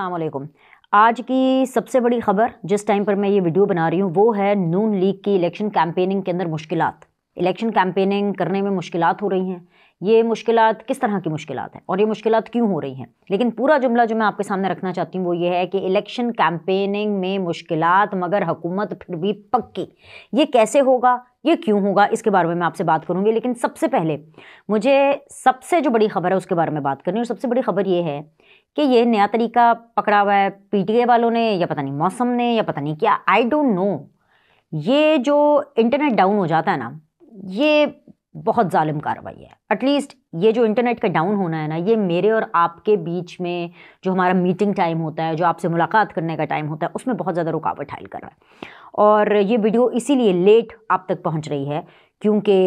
असलम आज की सबसे बड़ी ख़बर जिस टाइम पर मैं ये वीडियो बना रही हूँ वो है नून लीग की इलेक्शन कैंपेनिंग के अंदर मुश्किलात इलेक्शन कैंपेनिंग करने में मुश्किलात हो रही हैं ये मुश्किल किस तरह की मुश्किल हैं और ये मुश्किल क्यों हो रही हैं लेकिन पूरा जुमला जो मैं आपके सामने रखना चाहती हूँ वो ये है कि इलेक्शन कैंपेनिंग में मुश्किल मगर हुकूमत फिर भी पक्की ये कैसे होगा ये क्यों होगा इसके बारे में मैं आपसे बात करूँगी लेकिन सबसे पहले मुझे सबसे जो बड़ी खबर है उसके बारे में बात करनी और सबसे बड़ी खबर ये है कि ये नया तरीका पकड़ा हुआ है पीटीए वालों ने या पता नहीं मौसम ने या पता नहीं क्या आई डोंट नो ये जो इंटरनेट डाउन हो जाता है ना ये बहुत ालिम कार्रवाई है एटलीस्ट ये जो इंटरनेट का डाउन होना है ना ये मेरे और आपके बीच में जो हमारा मीटिंग टाइम होता है जो आपसे मुलाकात करने का टाइम होता है उसमें बहुत ज़्यादा रुकावट हाइल कर रहा है और ये वीडियो इसीलिए लेट आप तक पहुंच रही है क्योंकि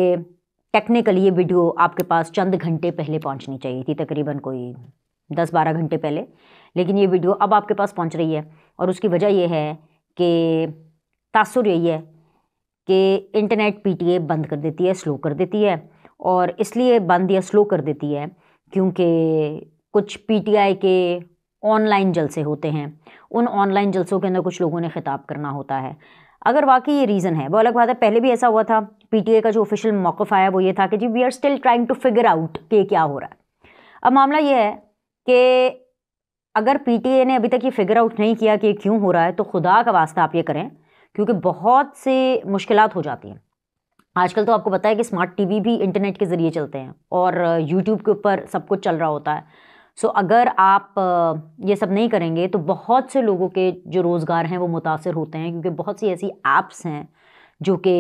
टेक्निकली ये वीडियो आपके पास चंद घंटे पहले पहुँचनी चाहिए थी तकरीबन कोई दस बारह घंटे पहले लेकिन ये वीडियो अब आपके पास पहुँच रही है और उसकी वजह यह है कि तासुर यही है कि इंटरनेट पीटीए बंद कर देती है स्लो कर देती है और इसलिए बंद या स्लो कर देती है क्योंकि कुछ पीटीआई के ऑनलाइन जलसे होते हैं उन ऑनलाइन जलसों के अंदर कुछ लोगों ने ख़िताब करना होता है अगर वाकई ये रीज़न है वो अलग बात है पहले भी ऐसा हुआ था पीटीए का जो ऑफिशियल मौक़ आया वो ये था कि जी we are still trying to figure out कि क्या हो रहा है अब मामला ये है कि अगर पीटीए ने अभी तक ये फिगर आउट नहीं किया कि क्यों हो रहा है तो खुदा का वास्ता आप ये करें क्योंकि बहुत से मुश्किल हो जाती हैं आजकल तो आपको पता है कि स्मार्ट टीवी भी इंटरनेट के ज़रिए चलते हैं और यूट्यूब के ऊपर सब कुछ चल रहा होता है सो अगर आप ये सब नहीं करेंगे तो बहुत से लोगों के जो रोज़गार हैं वो मुतासर होते हैं क्योंकि बहुत सी ऐसी ऐप्स हैं जो कि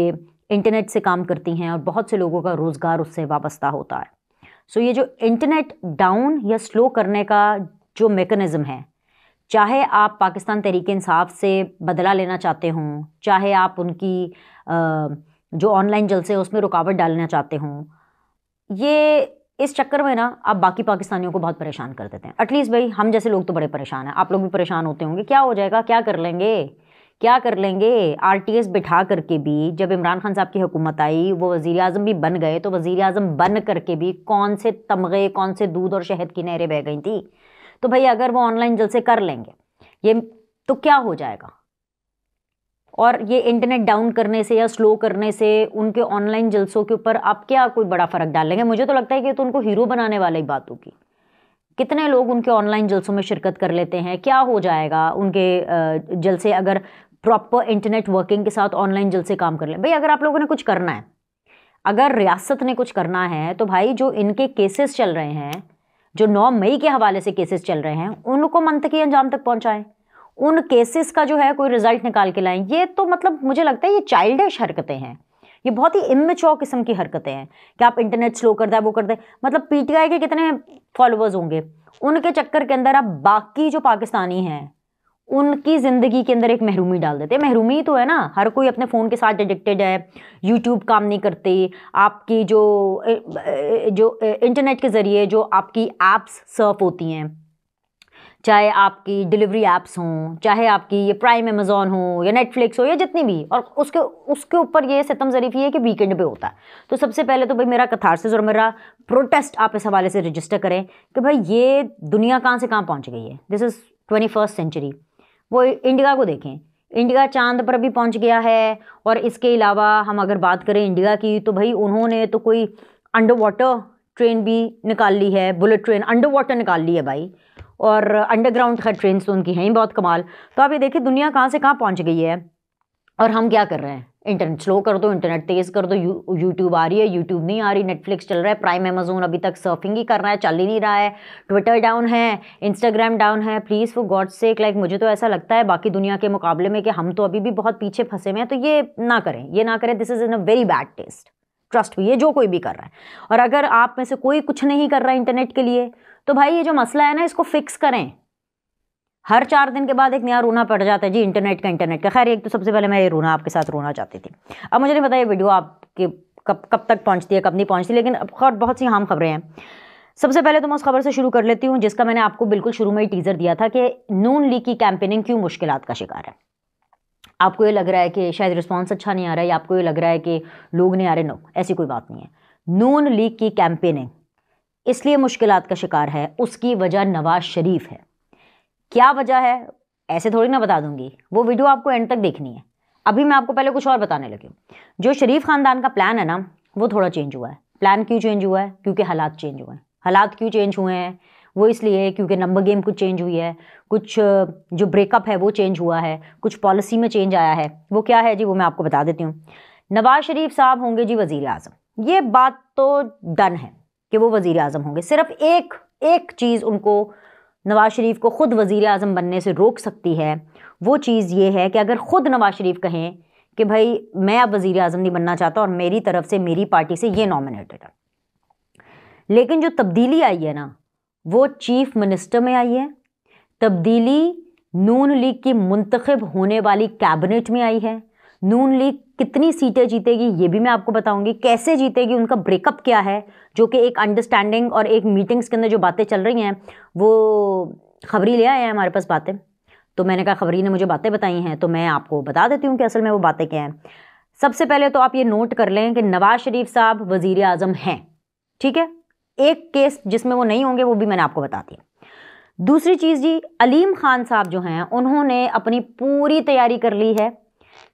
इंटरनेट से काम करती हैं और बहुत से लोगों का रोज़गार उससे वाबस्ता होता है सो ये जो इंटरनेट डाउन या स्लो करने का जो मेकनिज़म है चाहे आप पाकिस्तान तरीके इंसाफ से बदला लेना चाहते हों चाहे आप उनकी जो ऑनलाइन जलसे उसमें रुकावट डालना चाहते हों ये इस चक्कर में ना आप बाकी पाकिस्तानियों को बहुत परेशान कर देते हैं एटलीस्ट भाई हम जैसे लोग तो बड़े परेशान हैं आप लोग भी परेशान होते होंगे क्या हो जाएगा क्या कर लेंगे क्या कर लेंगे आरटीएस बिठा करके भी जब इमरान खान साहब की हुकूमत आई वो वज़ी अजम भी बन गए तो वज़ी अजम बन करके भी कौन से तमगे कौन से दूध और शहद की नहरें बह गई थी तो भाई अगर वो ऑनलाइन जलसे कर लेंगे ये तो क्या हो जाएगा और ये इंटरनेट डाउन करने से या स्लो करने से उनके ऑनलाइन जलसों के ऊपर आप क्या कोई बड़ा फ़र्क डालेंगे मुझे तो लगता है कि तो उनको हीरो बनाने ही बात होगी कितने लोग उनके ऑनलाइन जलसों में शिरकत कर लेते हैं क्या हो जाएगा उनके जलसे अगर प्रॉपर इंटरनेट वर्किंग के साथ ऑनलाइन जलसे काम कर लें भाई अगर आप लोगों ने कुछ करना है अगर रियासत ने कुछ करना है तो भाई जो इनके केसेस चल रहे हैं जो 9 मई के हवाले से केसेस चल रहे हैं उनको मंथ के अंजाम तक पहुँचाएँ उन केसेस का जो है कोई रिजल्ट निकाल के लाएं ये तो मतलब मुझे लगता है ये चाइल्डिश हरकतें हैं ये बहुत ही इमेच्योर किस्म की हरकतें हैं कि आप इंटरनेट स्लो कर दें वो कर दें मतलब पीटीआई के कितने फॉलोअर्स होंगे उनके चक्कर के अंदर आप बाकी जो पाकिस्तानी हैं उनकी ज़िंदगी के अंदर एक महरूमी डाल देते हैं महरूमी तो है ना हर कोई अपने फ़ोन के साथ एडिक्टेड है यूट्यूब काम नहीं करते आपकी जो जो इंटरनेट के ज़रिए जो आपकी ऐप्स सर्फ होती हैं चाहे आपकी डिलीवरी ऐप्स हों चाहे आपकी ये प्राइम अमेज़ॉन हो या नेटफ्लिक्स हो या जितनी भी और उसके उसके ऊपर ये सितम जरीफ़ी है कि वीकेंड पे होता है तो सबसे पहले तो भाई मेरा कथारसिस और मेरा प्रोटेस्ट आप इस हवाले से रजिस्टर करें कि भाई ये दुनिया कहाँ से कहाँ पहुँच गई है this is twenty first century वो इंडिका को देखें इंडिया चांद पर भी पहुंच गया है और इसके अलावा हम अगर बात करें इंडिया की तो भाई उन्होंने तो कोई अंडर वाटर ट्रेन भी निकाल ली है बुलेट ट्रेन अंडर वाटर निकाल ली है भाई और अंडरग्राउंड हर ट्रेन तो उनकी हैं बहुत कमाल तो आप ये देखिए दुनिया कहाँ से कहाँ पहुँच गई है और हम क्या कर रहे हैं इंटरनेट स्लो कर दो इंटरनेट तेज़ कर दो यू यूट्यूब आ रही है यूट्यूब नहीं आ रही नेटफ्लिक्स चल रहा है प्राइम अमेजोन अभी तक सर्फिंग ही कर रहा है चल ही नहीं रहा है ट्विटर डाउन है इंस्टाग्राम डाउन है प्लीज़ वो गॉड सेक लाइक मुझे तो ऐसा लगता है बाकी दुनिया के मुकाबले में कि हम तो अभी भी बहुत पीछे फंसे हुए हैं तो ये ना करें ये ना करें this is in a very bad taste trust भी है जो कोई भी कर रहा है और अगर आप में से कोई कुछ नहीं कर रहा है इंटरनेट के लिए तो भाई ये जो मसला है ना इसको फिक्स करें हर चार दिन के बाद एक नया रोना पड़ जाता है जी इंटरनेट का इंटरनेट का खैर एक तो सबसे पहले मैं ये रोना आपके साथ रोना चाहती थी अब मुझे नहीं पता ये वीडियो आपके कब कब तक पहुंचती है कब नहीं पहुंचती लेकिन अब खैर बहुत सी हम खबरें हैं सबसे पहले तो मैं उस खबर से शुरू कर लेती हूँ जिसका मैंने आपको बिल्कुल शुरू में ही टीज़र दिया था कि नून लीग की कैंपेनिंग क्यों मुश्किल का शिकार है आपको ये लग रहा है कि शायद रिस्पॉन्स अच्छा नहीं आ रहा है या आपको ये लग रहा है कि लोग नहीं आ रहे नो ऐसी कोई बात नहीं है नून लीग की कैंपेनिंग इसलिए मुश्किल का शिकार है उसकी वजह नवाज शरीफ है क्या वजह है ऐसे थोड़ी ना बता दूंगी वो वीडियो आपको एंड तक देखनी है अभी मैं आपको पहले कुछ और बताने लगी जो शरीफ ख़ानदान का प्लान है ना वो थोड़ा चेंज हुआ है प्लान क्यों चेंज हुआ है क्योंकि हालात चेंज हुए हैं हालात क्यों चेंज हुए हैं वो इसलिए है क्योंकि नंबर गेम कुछ चेंज हुई है कुछ जो ब्रेकअप है वो चेंज हुआ है कुछ पॉलिसी में चेंज आया है वो क्या है जी वो मैं आपको बता देती हूँ नवाज शरीफ साहब होंगे जी वज़ी अजम ये बात तो डन है कि वो वजीर अजम होंगे सिर्फ एक एक चीज़ उनको नवाज़ शरीफ को ख़ुद वज़ी अजम बनने से रोक सकती है वो चीज़ ये है कि अगर ख़ुद नवाज़ शरीफ कहें कि भाई मैं अब वज़ी अजम नहीं बनना चाहता और मेरी तरफ से मेरी पार्टी से ये नॉमिनेटेड है लेकिन जो तब्दीली आई है ना वो चीफ़ मिनिस्टर में आई है तब्दीली नून लीग की मंतखब होने वाली कैबिनेट में आई है नून लीग कितनी सीटें जीतेगी ये भी मैं आपको बताऊंगी कैसे जीतेगी उनका ब्रेकअप क्या है जो कि एक अंडरस्टैंडिंग और एक मीटिंग्स के अंदर जो बातें चल रही हैं वो खबरी ले आए हैं हमारे पास बातें तो मैंने कहा खबरी ने मुझे बातें बताई हैं तो मैं आपको बता देती हूँ कि असल में वो बातें क्या हैं सबसे पहले तो आप ये नोट कर लें कि नवाज़ शरीफ साहब वज़ी अजम हैं ठीक है एक केस जिसमें वो नहीं होंगे वो भी मैंने आपको बता दिया दूसरी चीज़ जी अलीम ख़ान साहब जो हैं उन्होंने अपनी पूरी तैयारी कर ली है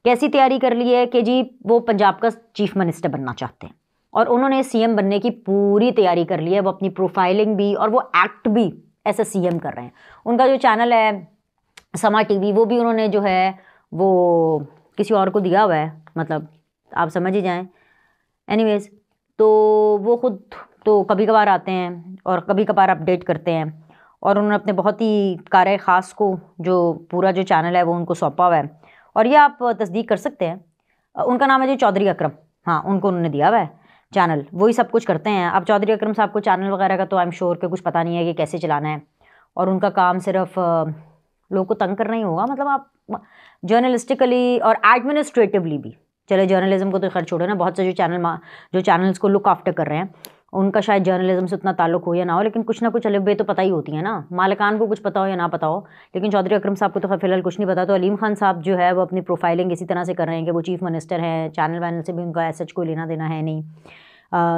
कैसी तैयारी कर ली है कि जी वो पंजाब का चीफ मिनिस्टर बनना चाहते हैं और उन्होंने सीएम बनने की पूरी तैयारी कर ली है वो अपनी प्रोफाइलिंग भी और वो एक्ट भी ऐसे सीएम कर रहे हैं उनका जो चैनल है समा टीवी वो भी उन्होंने जो है वो किसी और को दिया हुआ है मतलब आप समझ ही जाएँ एनीवेज तो वो खुद तो कभी कभार आते हैं और कभी कभार अपडेट करते हैं और उन्होंने अपने बहुत ही कार्य ख़ास को जो पूरा जो चैनल है वो उनको सौंपा हुआ है और ये आप तस्दीक कर सकते हैं उनका नाम है जो चौधरी अक्रम हाँ उनको उन्होंने दिया हुआ है चैनल वही सब कुछ करते हैं अब चौधरी अक्रम साहब को चैनल वगैरह का तो आई एम श्योर के कुछ पता नहीं है कि कैसे चलाना है और उनका काम सिर्फ लोगों को तंग करना ही होगा मतलब आप जर्नलिस्टिकली और एडमिनिस्ट्रेटिवली भी चले जर्नलिज्म को तो खर्च छोड़ो ना बहुत से जो चैनल जो चैनल्स को लुक आफ्टर कर रहे हैं उनका शायद जर्नलिज्म से उतना ताल्लुक हो या ना हो लेकिन कुछ ना कुछ अलबे तो पता ही होती है ना मालकान को कुछ पता हो या ना पता हो लेकिन चौधरी अक्रम साहब को तो फिलहाल कुछ नहीं पता तो अलीम खान साहब जो है वो अपनी प्रोफाइलिंग इसी तरह से कर रहे हैं कि वो चीफ़ मिनिस्टर हैं चैनल वैनल से भी उनका एस को लेना देना है नहीं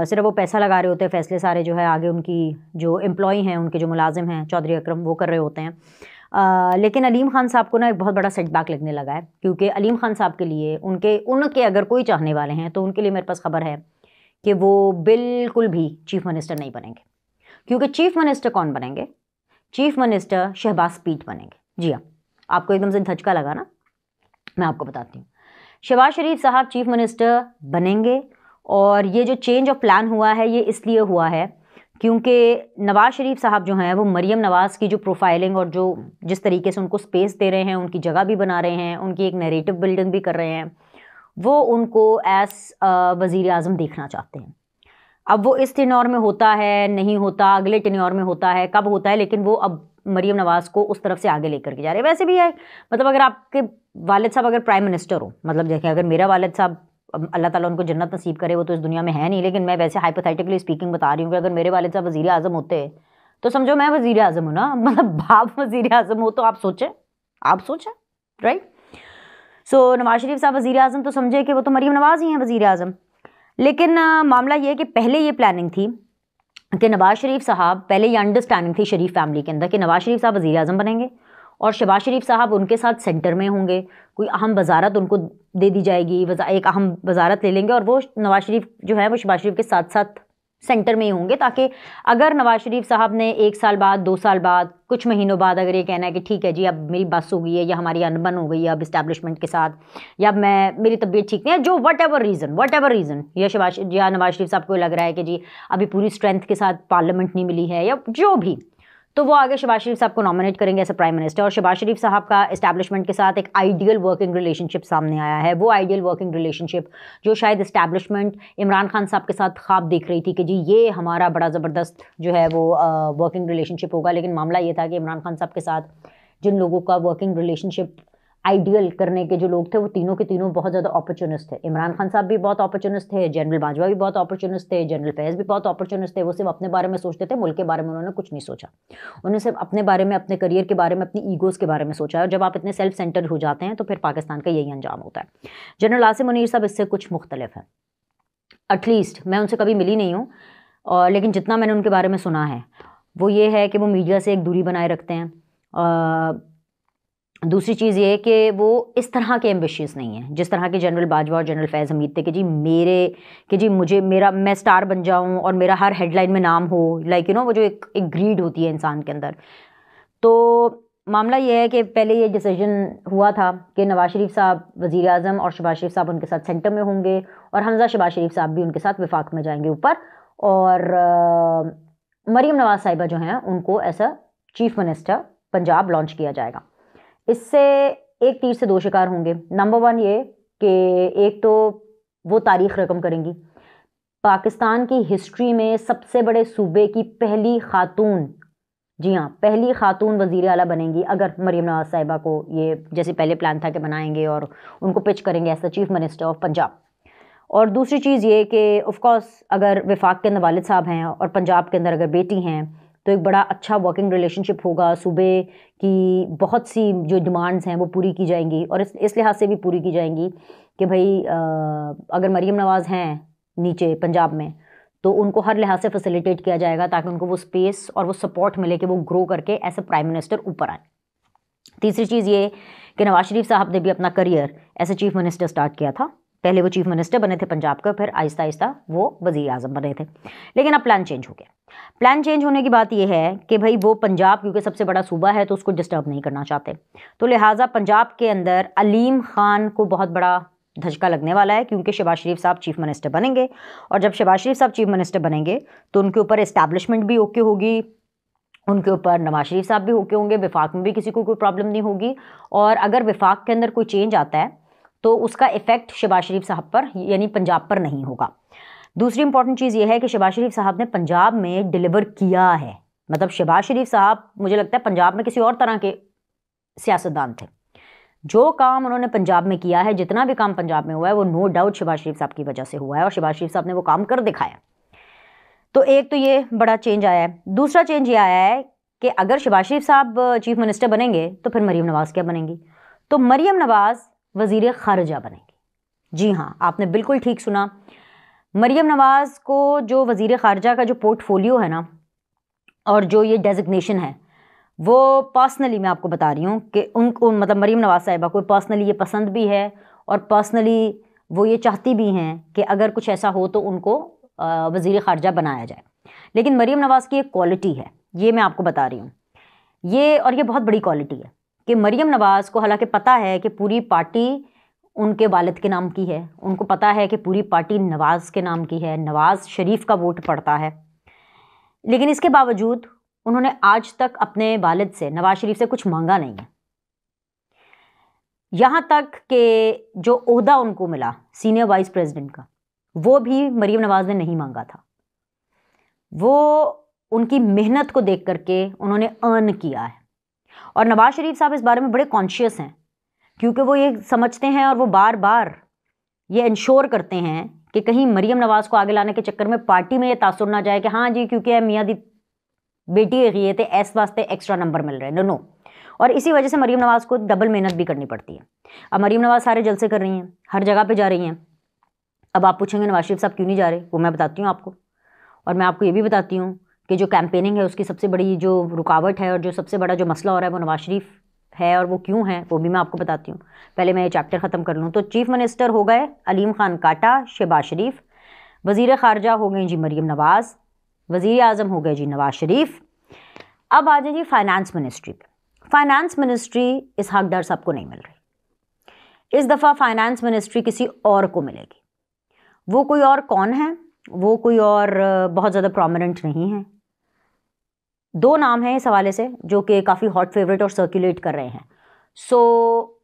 सिर्फ वो पैसा लगा रहे होते हैं फैसले सारे जो है आगे उनकी जो एम्प्लॉई हैं उनके जो मुलाजिम हैं चौधरी अक्रम वो कर रहे होते हैं लेकिन अलीम खान साहब को ना एक बहुत बड़ा सेटबैक लगने लगा है क्योंकि अलीम खान साहब के लिए उनके उनके अगर कोई चाहने वाले हैं तो उनके लिए मेरे पास खबर है कि वो बिल्कुल भी चीफ मिनिस्टर नहीं बनेंगे क्योंकि चीफ मिनिस्टर कौन बनेंगे चीफ मिनिस्टर शहबाज पीठ बनेंगे जी हाँ आपको एकदम से धचका लगा ना मैं आपको बताती हूँ शहबाज शरीफ साहब चीफ मिनिस्टर बनेंगे और ये जो चेंज ऑफ प्लान हुआ है ये इसलिए हुआ है क्योंकि नवाज़ शरीफ साहब जो हैं वो मरीम नवाज़ की जो प्रोफाइलिंग और जो जिस तरीके से उनको स्पेस दे रहे हैं उनकी जगह भी बना रहे हैं उनकी एक नरेटिव बिल्डिंग भी कर रहे हैं वो उनको एस वज़ी अजम देखना चाहते हैं अब वो इस टिनौर में होता है नहीं होता अगले टिनौर में होता है कब होता है लेकिन वो अब मरीम नवाज़ को उस तरफ से आगे लेकर के जा रहे हैं वैसे भी है मतलब अगर आपके वालद साहब अगर प्राइम मिनिस्टर हो मतलब जैसे अगर मेरा वालद साहब अल्लाह ताला उनको जन्नत नसीब करे वो तो इस दुनिया में है नहीं लेकिन मैं वैसे हाइपोथेटिकली स्पीकिंग बता रही हूँ कि अगर मेरे वालद साहब वज़ी अजम होते तो समझो मैं वज़ी अजम हूँ ना मतलब बाप वज़ी अजम हो तो आप सोचें आप सोचें राइट सो नवाज शरीफ साहब वज़ी अजम तो समझे कि वो तो मरीम नवाज ही हैं वज़ी अजम लेकिन आ, मामला ये है कि पहले ये प्लानिंग थी कि नवाज शरीफ साहब पहले ये अंडरस्टैंडिंग थी शरीफ फैमिली के अंदर कि नवाज शरीफ साहब वज़ी अजम बनेंगे और शबाज़ शरीफ साहब उनके साथ सेंटर में होंगे कोई अहम वजारत उनको दे दी जाएगी एक अहम वजारत ले लेंगे और वो नवाज शरीफ जो है वो शबाज़ शरीफ के साथ साथ सेंटर में ही होंगे ताकि अगर नवाज शरीफ साहब ने एक साल बाद दो साल बाद कुछ महीनों बाद अगर ये कहना है कि ठीक है जी अब मेरी बस हो गई है या हमारी अनबन हो गई है अब इस्टेब्लिशमेंट के साथ या मैं मेरी तबीयत ठीक नहीं है जो whatever reason whatever reason या शबाश या नवाज शरीफ साहब को लग रहा है कि जी अभी पूरी स्ट्रेंथ के साथ पार्लियामेंट नहीं मिली है या जो भी तो वो आगे शबाज शरीफ साहब को नॉमिनेट करेंगे एज ए प्राइम मिनिस्टर और शबाज शरीफ साहब का इस्टेब्लिशमेंट के साथ एक आइडियल वर्किंग रिलेशनशिप सामने आया है वो आइडियल वर्किंग रिलेशनशिप जो शायद इस्टेब्लिशमेंट इमरान खान साहब के साथ ख्वाब देख रही थी कि जी ये हमारा बड़ा ज़बरदस्त जो है वो वर्किंग रिलेशनशिप होगा लेकिन मामला ये था कि इमरान खान साहब के साथ जिन लोगों का वर्किंग रिलेशनशिप आइडियल करने के जो लोग थे वो तीनों के तीनों बहुत ज़्यादा अपॉर्चुनिस्ट थे इमरान खान साहब भी बहुत अपॉर्चुनिस्ट थे जनरल बाजवा भी बहुत अपॉर्चुनिस्ट थे जनरल फैज़ भी बहुत अपॉर्चुनिस्ट थे वो सिर्फ अपने बारे में सोचते थे मुल्क के बारे में उन्होंने कुछ नहीं सोचा उन्होंने सिर्फ अपने बारे में अपने करियर के बारे में अपनी ईगोज़ के बारे में सोचा और जब आप इतने सेल्फ सेंटर हो जाते हैं तो फिर पाकिस्तान का यही अंजाम होता है जनरल आसिम मुनीर साहब इससे कुछ मुख्तलिफ है एटलीस्ट मैं उनसे कभी मिली नहीं हूँ और लेकिन जितना मैंने उनके बारे में सुना है वो ये है कि वो मीडिया से एक दूरी बनाए रखते हैं दूसरी चीज़ ये है कि वो इस तरह के एम्बिशियस नहीं हैं जिस तरह के जनरल बाजवा और जनरल फैज़ हमीद थे कि जी मेरे कि जी मुझे मेरा मैं स्टार बन जाऊँ और मेरा हर हेडलाइन में नाम हो लाइक यू नो वो जो एक एक ग्रीड होती है इंसान के अंदर तो मामला ये है कि पहले ये डिसीजन हुआ था कि नवाज शरीफ साहब वज़ी अजम और शबाज शरीफ साहब उनके साथ सेंटर में होंगे और हमजा शबाज शरीफ साहब भी उनके साथ विफाक में जाएंगे ऊपर और मरीम नवाज साहिबा जो हैं उनको as a chief minister Punjab launch किया जाएगा इससे एक तीर से दो शिकार होंगे नंबर वन ये कि एक तो वो तारीख रकम करेंगी पाकिस्तान की हिस्ट्री में सबसे बड़े सूबे की पहली खातून जी हाँ पहली खातून वजीर अला बनेंगी अगर मरीम नवाज साहिबा को ये जैसे पहले प्लान था कि बनाएंगे और उनको पिच करेंगे as the chief minister of Punjab और दूसरी चीज़ ये कि ऑफ कोर्स अगर विफाक के अंदर वालिद साहब हैं और पंजाब के अंदर अगर बेटी हैं तो एक बड़ा अच्छा वर्किंग रिलेशनशिप होगा सुबह की बहुत सी जो डिमांड्स हैं वो पूरी की जाएंगी और इस इस लिहाज से भी पूरी की जाएंगी कि भाई आ, अगर मरीम नवाज़ हैं नीचे पंजाब में तो उनको हर लिहाज से फैसिलिटेट किया जाएगा ताकि उनको वो स्पेस और वो सपोर्ट मिले कि वो ग्रो करके एज ए प्राइम मिनिस्टर ऊपर आए तीसरी चीज़ ये कि नवाज शरीफ साहब ने भी अपना career as a chief minister start किया था पहले वो चीफ मिनिस्टर बने थे पंजाब के फिर आहिस्ता आहिस्ता वो वज़ी अजम बने थे लेकिन अब प्लान चेंज हो गया प्लान चेंज होने की बात यह है कि भाई वो पंजाब क्योंकि सबसे बड़ा सूबा है तो उसको डिस्टर्ब नहीं करना चाहते तो लिहाजा पंजाब के अंदर अलीम ख़ान को बहुत बड़ा धचका लगने वाला है क्योंकि शबाज शरीफ साहब चीफ मिनिस्टर बनेंगे और जब शबाज़ शरीफ साहब चीफ मिनिस्टर बनेंगे तो उनके ऊपर इस्टेब्लिशमेंट भी ओके होगी उनके ऊपर नवाज शरीफ साहब भी ओके होंगे विफाक में भी किसी को कोई प्रॉब्लम नहीं होगी और अगर विफाक के अंदर कोई चेंज आता है तो उसका इफ़ेक्ट शहबाज शरीफ साहब पर यानी पंजाब पर नहीं होगा दूसरी इंपॉर्टेंट चीज़ यह है कि शहबाज शरीफ साहब ने पंजाब में डिलीवर किया है मतलब शहबाज शरीफ साहब मुझे लगता है पंजाब में किसी और तरह के सियासतदान थे जो काम उन्होंने पंजाब में किया है जितना भी काम पंजाब में हुआ है वो नो डाउट शहबाज शरीफ साहब की वजह से हुआ है और शहबाज शरीफ साहब ने वो काम कर दिखाया तो एक तो ये बड़ा चेंज आया है दूसरा चेंज ये आया है कि अगर शहबाज शरीफ साहब चीफ मिनिस्टर बनेंगे तो फिर मरीम नवाज़ क्या बनेंगी तो मरीम नवाज़ वजीर ख़ारजा बनेंगी जी हाँ आपने बिल्कुल ठीक सुना मरीम नवाज़ को जो वजीर ख़ारजा का जो पोर्टफोलियो है ना और जो ये डेजिग्नेशन है वो पर्सनली मैं आपको बता रही हूँ कि उन मतलब मरीम नवाज़ साहिबा को पर्सनली ये पसंद भी है और पर्सनली वो ये चाहती भी हैं कि अगर कुछ ऐसा हो तो उनको वज़ी ख़ारजा बनाया जाए लेकिन मरीम नवाज़ की एक क्वालिटी है ये मैं आपको बता रही हूँ ये और ये बहुत बड़ी क्वालिटी है कि मरियम नवाज़ को हालांकि पता है कि पूरी पार्टी उनके वालद के नाम की है उनको पता है कि पूरी पार्टी नवाज़ के नाम की है नवाज़ शरीफ का वोट पड़ता है लेकिन इसके बावजूद उन्होंने आज तक अपने वालद से नवाज शरीफ से कुछ मांगा नहीं है यहाँ तक कि जो अहदा उनको मिला सीनियर वाइस प्रेसिडेंट का वो भी मरीम नवाज़ ने नहीं मांगा था वो उनकी मेहनत को देख करके उन्होंने अर्न किया है और नवाज शरीफ साहब इस बारे में बड़े कॉन्शियस हैं क्योंकि वो ये समझते हैं और वो बार बार ये इंश्योर करते हैं कि कहीं मरीम नवाज़ को आगे लाने के चक्कर में पार्टी में ये तासर ना जाए कि हाँ जी क्योंकि मियाँ दी बेटी हेगी है तो ऐस वास्ते एक्स्ट्रा नंबर मिल रहे हैं नो नो और इसी वजह से मरीम नवाज़ को डबल मेहनत भी करनी पड़ती है अब मरीम नवाज़ सारे जलसे कर रही हैं हर जगह पर जा रही हैं अब आप पूछेंगे नवाज शरीफ साहब क्यों नहीं जा रहे वो मैं बताती हूँ आपको और मैं आपको ये भी बताती हूँ कि जो कैंपेनिंग है उसकी सबसे बड़ी जो रुकावट है और जो सबसे बड़ा जो मसला हो रहा है वो नवाज शरीफ है और वो क्यों है वो भी मैं आपको बताती हूँ पहले मैं ये चैप्टर ख़त्म कर लूँ तो चीफ़ मिनिस्टर हो गए अलीम ख़ान काटा शहबाज शरीफ वज़ी ख़ारजा हो गए जी मरीम नवाज़ वज़ी अजम हो गए जी नवाज शरीफ अब आ जाए जी फाइनेंस मिनिस्ट्री पर फाइनेंस मिनिस्ट्री इस हकदार साहब को नहीं मिल रही इस दफ़ा फाइनेंस मिनिस्ट्री किसी और को मिलेगी वो कोई और कौन है वो कोई और बहुत ज़्यादा प्रोमिनेंट नहीं है दो नाम हैं इस हवाले से जो कि काफ़ी हॉट फेवरेट और सर्कुलेट कर रहे हैं सो so,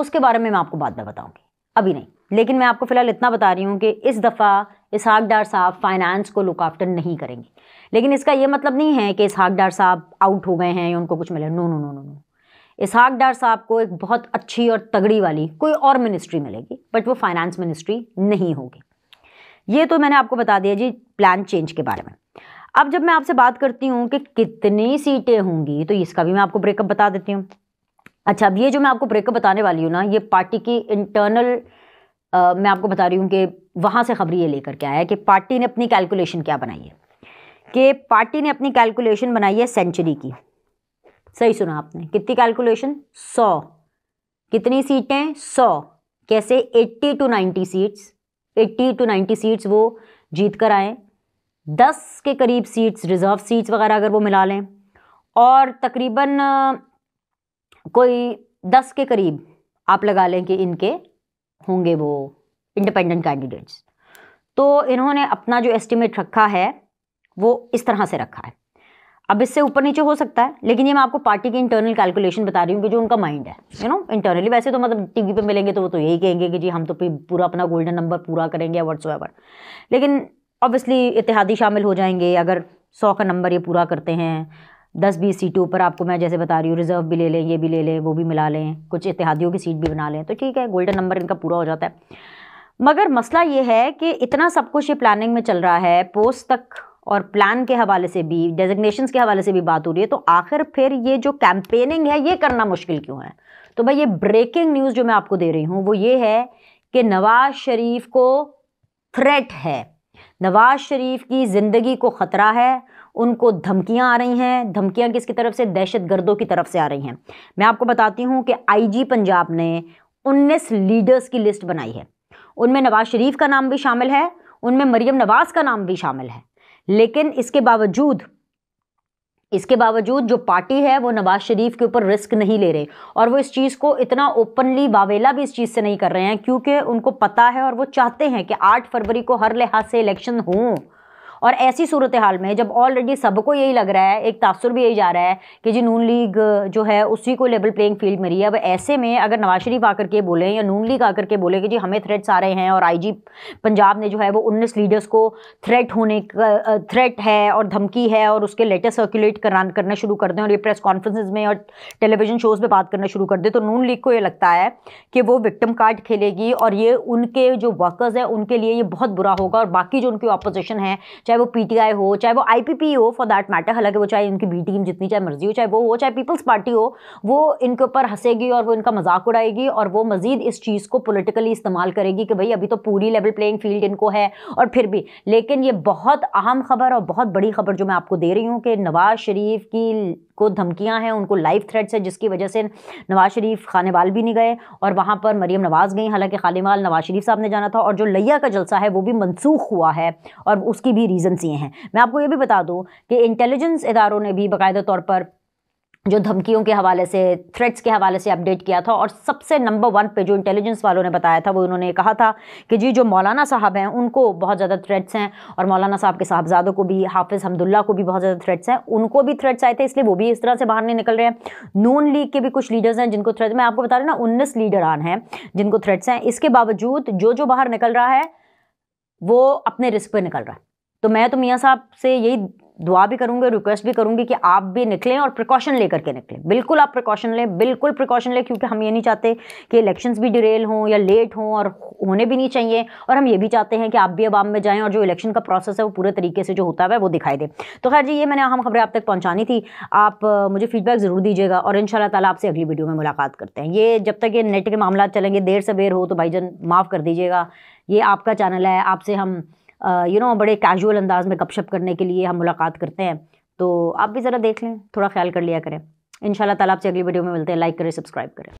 उसके बारे में मैं आपको बाद में बताऊंगी अभी नहीं लेकिन मैं आपको फ़िलहाल इतना बता रही हूँ कि इस दफ़ा इसहाक डार साहब फाइनेंस को लुक आफ्टर नहीं करेंगे लेकिन इसका ये मतलब नहीं है कि इसहाक डार साहब आउट हो गए हैं या उनको कुछ मिले no no no no no Ishaq Dar साहब को एक बहुत अच्छी और तगड़ी वाली कोई और मिनिस्ट्री मिलेगी बट वो फाइनेंस मिनिस्ट्री नहीं होगी ये तो मैंने आपको बता दिया जी प्लान चेंज के बारे में अब जब मैं आपसे बात करती हूँ कि कितनी सीटें होंगी तो इसका भी मैं आपको ब्रेकअप बता देती हूँ अच्छा अब ये जो मैं आपको ब्रेकअप बताने वाली हूँ ना ये पार्टी की इंटरनल मैं आपको बता रही हूँ कि वहाँ से खबर ये लेकर के आया है कि पार्टी ने अपनी कैलकुलेशन क्या बनाई है कि पार्टी ने अपनी कैलकुलेशन बनाई है सेंचुरी की सही सुना आपने कितनी कैलकुलेशन सौ कितनी सीटें सौ कैसे eighty to ninety seats eighty to ninety seats वो जीत कर आएँ दस के करीब सीट्स रिज़र्व सीट्स वगैरह अगर वो मिला लें और तकरीबन कोई दस के करीब आप लगा लें कि इनके होंगे वो इंडिपेंडेंट कैंडिडेट्स तो इन्होंने अपना जो एस्टिमेट रखा है वो इस तरह से रखा है अब इससे ऊपर नीचे हो सकता है लेकिन ये मैं आपको पार्टी की इंटरनल कैलकुलेशन बता रही हूँ कि जो उनका माइंड है यू नो इंटरनली वैसे तो मतलब टीवी पे मिलेंगे तो वो तो यही कहेंगे कि जी हम तो पूरा अपना गोल्डन नंबर पूरा करेंगे वट्स एवर लेकिन ऑब्वियसली इतिहादी शामिल हो जाएंगे अगर सौ का नंबर ये पूरा करते हैं दस बीस सीटों पर आपको मैं जैसे बता रही हूँ रिजर्व भी ले लें ये भी ले लें वो भी मिला लें कुछ इतिहादियों की सीट भी बना लें तो ठीक है गोल्डन नंबर इनका पूरा हो जाता है मगर मसला ये है कि इतना सब कुछ ये प्लानिंग में चल रहा है पोस्ट तक और प्लान के हवाले से भी डेजिग्नेशन के हवाले से भी बात हो रही है तो आखिर फिर ये जो कैंपेनिंग है ये करना मुश्किल क्यों है तो भाई ये ब्रेकिंग न्यूज़ जो मैं आपको दे रही हूँ वो ये है कि नवाज शरीफ को थ्रेट है नवाज शरीफ की ज़िंदगी को ख़तरा है उनको धमकियां आ रही हैं धमकियां किसकी तरफ से दहशत गर्दों की तरफ से आ रही हैं मैं आपको बताती हूँ कि आईजी पंजाब ने 19 लीडर्स की लिस्ट बनाई है उनमें नवाज शरीफ का नाम भी शामिल है उनमें मरियम नवाज का नाम भी शामिल है लेकिन इसके बावजूद इसके बावजूद जो पार्टी है वो नवाज शरीफ के ऊपर रिस्क नहीं ले रहे और वो इस चीज़ को इतना ओपनली वावेला भी इस चीज़ से नहीं कर रहे हैं क्योंकि उनको पता है और वो चाहते हैं कि 8 फरवरी को हर लिहाज से इलेक्शन हों और ऐसी सूरत हाल में जब ऑलरेडी सबको यही लग रहा है एक तासुर भी यही जा रहा है कि जी नून लीग जो है उसी को लेवल प्लेइंग फील्ड में रही है अब ऐसे में अगर नवाज शरीफ आकर के बोलें या नून लीग आकर के बोले कि जी हमें थ्रेट्स आ रहे हैं और आई पंजाब ने जो है वो उन्नीस लीडर्स को थ्रेट होने का थ्रेट है और धमकी है और उसके लेटर सर्कुलेट करना शुरू कर दें और ये प्रेस कॉन्फ्रेंसेज में और टेलीविजन शोज़ में बात करना शुरू कर दें तो नून लीग को ये लगता है कि वो विक्टम कार्ड खेलेगी और ये उनके जो वर्कर्स हैं उनके लिए ये बहुत बुरा होगा और बाकी जो उनकी अपोजिशन है चाहे वो पीटीआई हो चाहे वो आईपीपी हो फॉर दैट मैटर हालांकि वो चाहे उनकी बी टीम जितनी चाहे मर्जी हो चाहे वो हो चाहे पीपल्स पार्टी हो वो इनके ऊपर हंसेगी और वो इनका मजाक उड़ाएगी और वो मजीद इस चीज़ को पोलिटिकली इस्तेमाल करेगी कि भाई अभी तो पूरी लेवल प्लेइंग फील्ड इनको है और फिर भी लेकिन ये बहुत अहम खबर और बहुत बड़ी खबर जो मैं आपको दे रही हूँ कि नवाज़ शरीफ की को धमकियां हैं उनको लाइव थ्रेट्स है जिसकी वजह से नवाज़ शरीफ खानेवाल भी नहीं गए और वहाँ पर मरीम नवाज़ गई हालांकि खानेवाल नवाज़ शरीफ साहब ने जाना था और जो लैया का जलसा है वो भी मनसूख हुआ है और उसकी भी रीज़न्स ये हैं मैं आपको ये भी बता दूँ कि इंटेलिजेंस इदारों ने भी बाकायदा तौर पर जो धमकियों के हवाले से थ्रेट्स के हवाले से अपडेट किया था और सबसे नंबर वन पे जो इंटेलिजेंस वालों ने बताया था वो उन्होंने कहा था कि जी जो मौलाना साहब हैं उनको बहुत ज़्यादा थ्रेट्स हैं और मौलाना साहब के साहबजादों को भी हाफिज़ हमदुल्ला को भी बहुत ज़्यादा थ्रेट्स हैं उनको भी थ्रेट्स आए थे इसलिए वो भी इस तरह से बाहर नहीं निकल रहे हैं नून लीग के भी कुछ लीडर्स हैं जिनको थ्रेट मैं आपको बता रही ना उन्नीस लीडर आन हैं जिनको थ्रेट्स हैं इसके बावजूद जो जो बाहर निकल रहा है वो अपने रिस्क पर निकल रहा है तो मैं तो मियाँ साहब से यही दुआ भी करूँगी रिक्वेस्ट भी करूँगी कि आप भी निकलें और प्रिकॉशन ले करके निकलें बिल्कुल आप प्रिकॉशन लें बिल्कुल प्रिकॉशन लें क्योंकि हम ये नहीं चाहते कि इलेक्शंस भी डिरेल हों या लेट हों और होने भी नहीं चाहिए और हम ये भी चाहते हैं कि आप भी अवाम में जाएँ और जो इलेक्शन का प्रोसेस है वो पूरे तरीके से जो होता है वो दिखाई दे तो खैर जी ये मैंने अहम खबरें आप तक पहुँचानी थी आप मुझे फीडबैक ज़रूर दीजिएगा और इन ताला आपसे अगली वीडियो में मुलाकात करते हैं ये जब तक ये नेट के मामला चलेंगे देर से हो तो जान माफ़ कर दीजिएगा ये आपका चैनल है आपसे हम यू नो बड़े कैजुअल अंदाज में गपशप करने के लिए हम मुलाकात करते हैं तो आप भी ज़रा देख लें थोड़ा ख्याल कर लिया करें इन ताला आपसे अगली वीडियो में मिलते हैं लाइक करें सब्सक्राइब करें